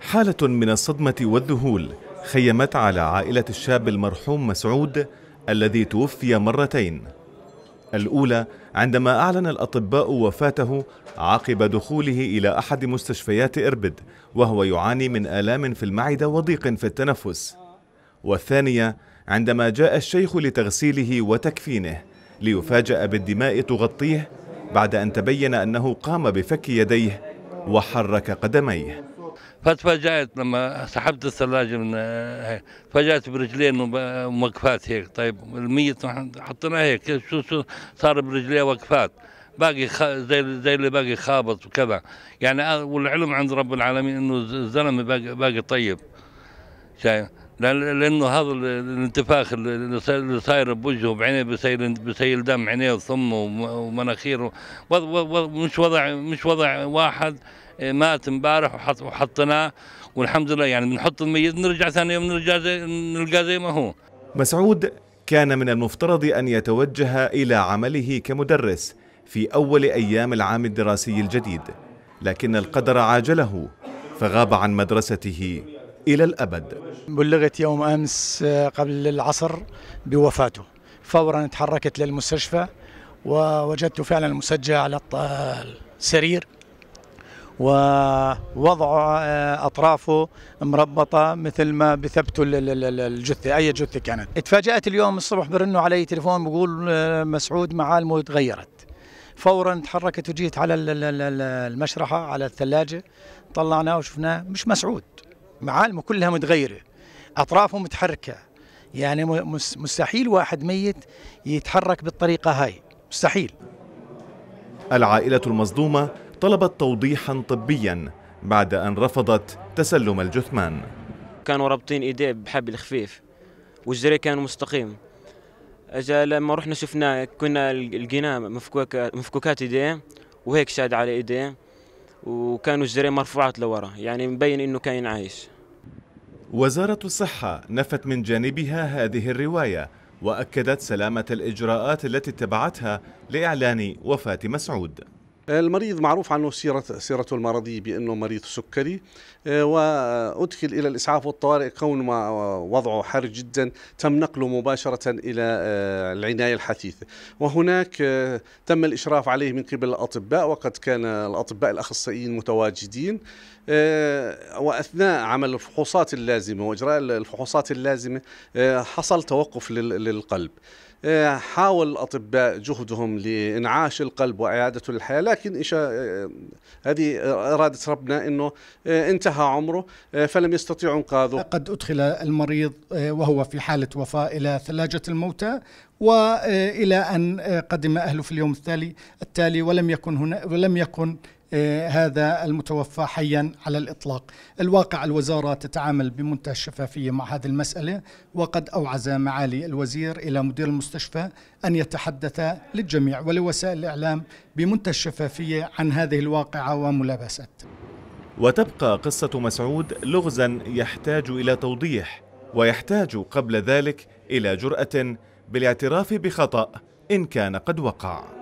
حالة من الصدمة والذهول خيمت على عائلة الشاب المرحوم مسعود الذي توفي مرتين الأولى عندما أعلن الأطباء وفاته عقب دخوله إلى أحد مستشفيات إربد وهو يعاني من آلام في المعدة وضيق في التنفس والثانية عندما جاء الشيخ لتغسيله وتكفينه ليفاجأ بالدماء تغطيه بعد أن تبين أنه قام بفك يديه وحرك قدميه فتفاجأت لما سحبت الثلاجة من هيك تفاجأت برجلين وموقفات هيك طيب الميت حطيناه هيك شو شو صار برجليه وقفات باقي خ... زي زي اللي باقي خابط وكذا يعني والعلم عند رب العالمين انه الزلمه باقي, باقي طيب شايف لانه هذا الانتفاخ اللي صاير بوجهه بعينيه بسيل بسيل دم عينيه وثمه ومناخيره مش وضع مش وضع واحد آه، مات امبارح وحط وحطناه والحمد لله يعني بنحط الميت نرجع ثاني يوم نرجع زي نلقى زي ما هو مسعود كان من المفترض ان يتوجه الى عمله كمدرس في اول ايام العام الدراسي الجديد لكن القدر عاجله فغاب عن مدرسته إلى الأبد بلغت يوم أمس آه، قبل العصر بوفاته فورا تحركت للمستشفى ووجدته فعلا مسجى على السرير ووضع آه، اطرافه مربطه مثل ما بثبتوا الجثه اي جثه كانت اتفاجات اليوم الصبح برنوا علي تليفون بقول آه، مسعود معالمه تغيرت فورا تحركت وجيت على المشرحه على الثلاجه طلعناه وشفناه مش مسعود معالمه كلها متغيره اطرافه متحركه يعني مستحيل واحد ميت يتحرك بالطريقه هاي مستحيل العائله المصدومه طلبت توضيحا طبيا بعد ان رفضت تسلم الجثمان كانوا رابطين ايديه بحبل خفيف والجري كان مستقيم اجا لما رحنا شفناه كنا لقيناه مفكوك مفكوكات ايديه وهيك شاد على ايديه وكانوا الجريمه مرفوعات لورا يعني مبين انه كان عايش وزاره الصحه نفت من جانبها هذه الروايه واكدت سلامه الاجراءات التي اتبعتها لاعلان وفاه مسعود المريض معروف عنه سيرة سيرته المرضية بأنه مريض سكري آه، وأدخل إلى الإسعاف والطوارئ كون ما وضعه حر جدا تم نقله مباشرة إلى آه، العناية الحثيثة وهناك آه، تم الإشراف عليه من قبل الأطباء وقد كان الأطباء الأخصائيين متواجدين وأثناء عمل الفحوصات اللازمة وإجراء الفحوصات اللازمة حصل توقف للقلب آه، حاول الأطباء جهدهم لإنعاش القلب وإعادته للحياة لكن إشا آه، هذه إرادة ربنا أنه آه، انتهى عمره فلم يستطيعوا إنقاذه قد أدخل المريض وهو في حالة وفاة إلى ثلاجة الموتى والى ان قدم اهله في اليوم التالي التالي ولم يكن هنا ولم يكن آه، هذا المتوفى حيا على الإطلاق الواقع الوزارة تتعامل بمنتهى الشفافية مع هذه المسألة وقد أوعز معالي الوزير إلى مدير المستشفى أن يتحدث للجميع ولوسائل الإعلام بمنتهى الشفافية عن هذه الواقعة وملابسات وتبقى قصة مسعود لغزا يحتاج إلى توضيح ويحتاج قبل ذلك إلى جرأة بالاعتراف بخطأ إن كان قد وقع